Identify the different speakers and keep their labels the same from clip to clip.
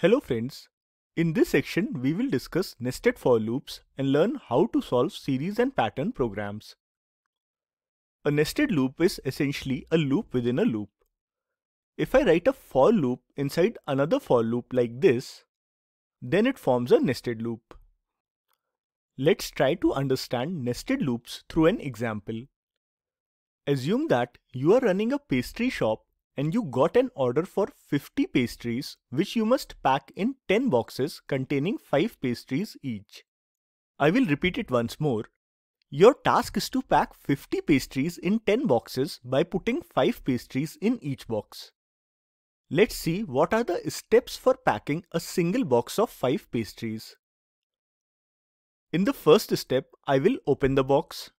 Speaker 1: Hello friends, in this section we will discuss nested for loops and learn how to solve series and pattern programs. A nested loop is essentially a loop within a loop. If I write a for loop inside another for loop like this, then it forms a nested loop. Let's try to understand nested loops through an example. Assume that you are running a pastry shop and you got an order for 50 pastries, which you must pack in 10 boxes containing 5 pastries each. I will repeat it once more. Your task is to pack 50 pastries in 10 boxes by putting 5 pastries in each box. Let's see what are the steps for packing a single box of 5 pastries. In the first step, I will open the box.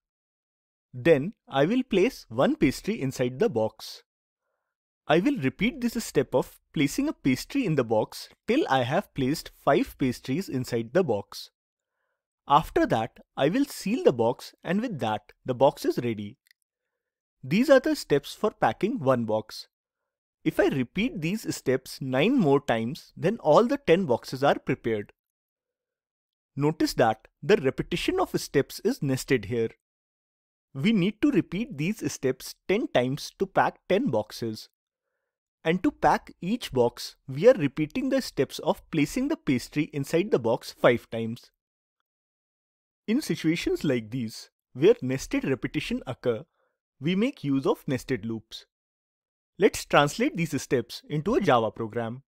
Speaker 1: Then I will place one pastry inside the box. I will repeat this step of placing a pastry in the box till I have placed 5 pastries inside the box. After that, I will seal the box and with that, the box is ready. These are the steps for packing one box. If I repeat these steps 9 more times, then all the 10 boxes are prepared. Notice that the repetition of steps is nested here. We need to repeat these steps 10 times to pack 10 boxes. And to pack each box, we are repeating the steps of placing the pastry inside the box 5 times. In situations like these, where nested repetition occur, we make use of nested loops. Let's translate these steps into a Java program.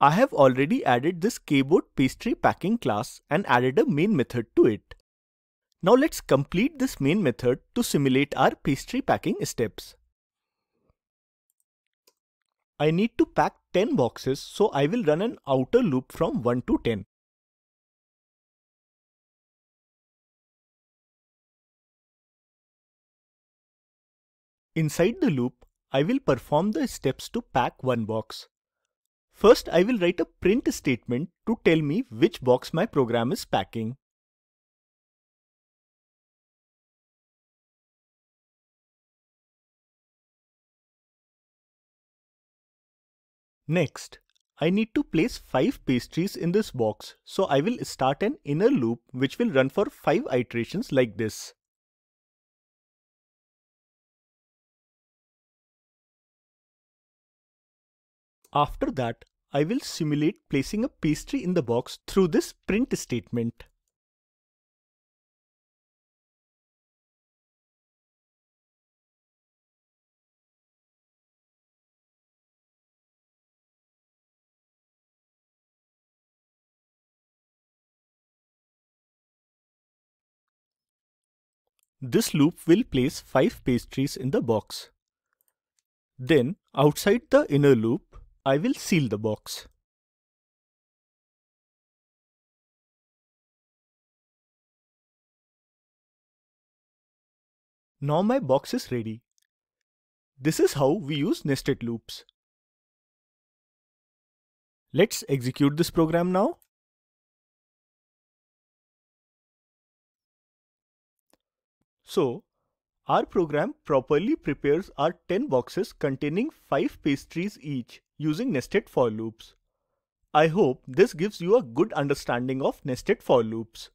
Speaker 1: I have already added this keyboard pastry packing class and added a main method to it. Now let's complete this main method to simulate our pastry packing steps. I need to pack 10 boxes so I will run
Speaker 2: an outer loop from 1 to 10. Inside
Speaker 1: the loop, I will perform the steps to pack one box. First, I will write a print statement to tell me which box my program is packing. Next, I need to place 5 pastries in this box, so I will start an inner loop which will run for 5 iterations like this.
Speaker 2: After that, I will simulate placing a pastry in the box through this print statement.
Speaker 1: This loop will place 5 pastries in the box. Then outside the inner loop, I will seal the box.
Speaker 2: Now my box is ready. This is how we use nested loops. Let's execute this program now.
Speaker 1: So, our program properly prepares our 10 boxes containing 5 pastries each using nested for loops. I hope this gives you a good understanding of nested for loops.